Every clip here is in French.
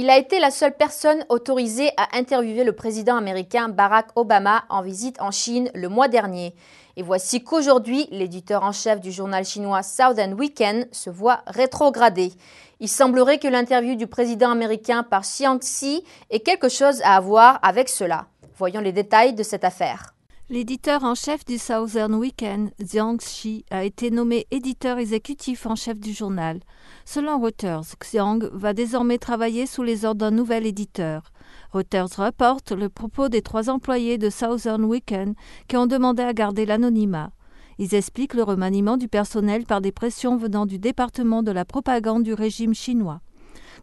Il a été la seule personne autorisée à interviewer le président américain Barack Obama en visite en Chine le mois dernier. Et voici qu'aujourd'hui, l'éditeur en chef du journal chinois Southern Weekend se voit rétrogradé. Il semblerait que l'interview du président américain par Xiangxi ait quelque chose à voir avec cela. Voyons les détails de cette affaire. L'éditeur en chef du Southern Weekend, Xiang Shi, a été nommé éditeur exécutif en chef du journal. Selon Reuters, Xiang va désormais travailler sous les ordres d'un nouvel éditeur. Reuters rapporte le propos des trois employés de Southern Weekend qui ont demandé à garder l'anonymat. Ils expliquent le remaniement du personnel par des pressions venant du département de la propagande du régime chinois.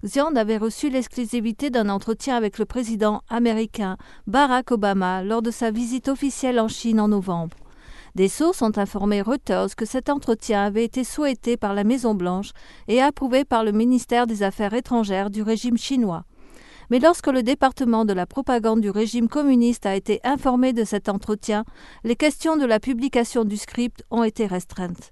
Jinping avait reçu l'exclusivité d'un entretien avec le président américain Barack Obama lors de sa visite officielle en Chine en novembre. Des sources ont informé Reuters que cet entretien avait été souhaité par la Maison-Blanche et approuvé par le ministère des Affaires étrangères du régime chinois. Mais lorsque le département de la propagande du régime communiste a été informé de cet entretien, les questions de la publication du script ont été restreintes.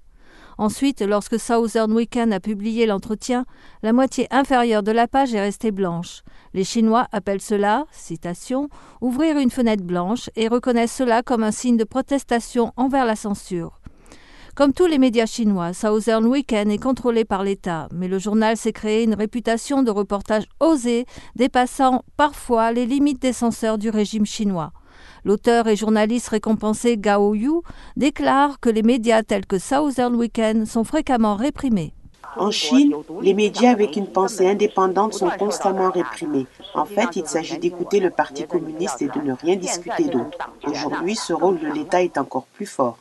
Ensuite, lorsque Southern Weekend a publié l'entretien, la moitié inférieure de la page est restée blanche. Les Chinois appellent cela, citation, ouvrir une fenêtre blanche et reconnaissent cela comme un signe de protestation envers la censure. Comme tous les médias chinois, Southern Weekend est contrôlé par l'État, mais le journal s'est créé une réputation de reportage osé, dépassant parfois les limites des censeurs du régime chinois. L'auteur et journaliste récompensé Gao Yu déclare que les médias tels que Southern Weekend sont fréquemment réprimés. En Chine, les médias avec une pensée indépendante sont constamment réprimés. En fait, il s'agit d'écouter le Parti communiste et de ne rien discuter d'autre. Aujourd'hui, ce rôle de l'État est encore plus fort.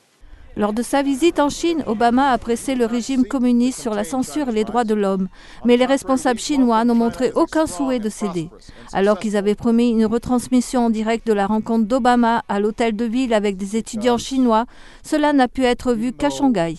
Lors de sa visite en Chine, Obama a pressé le régime communiste sur la censure et les droits de l'homme, mais les responsables chinois n'ont montré aucun souhait de céder. Alors qu'ils avaient promis une retransmission en direct de la rencontre d'Obama à l'hôtel de ville avec des étudiants chinois, cela n'a pu être vu qu'à Shanghai.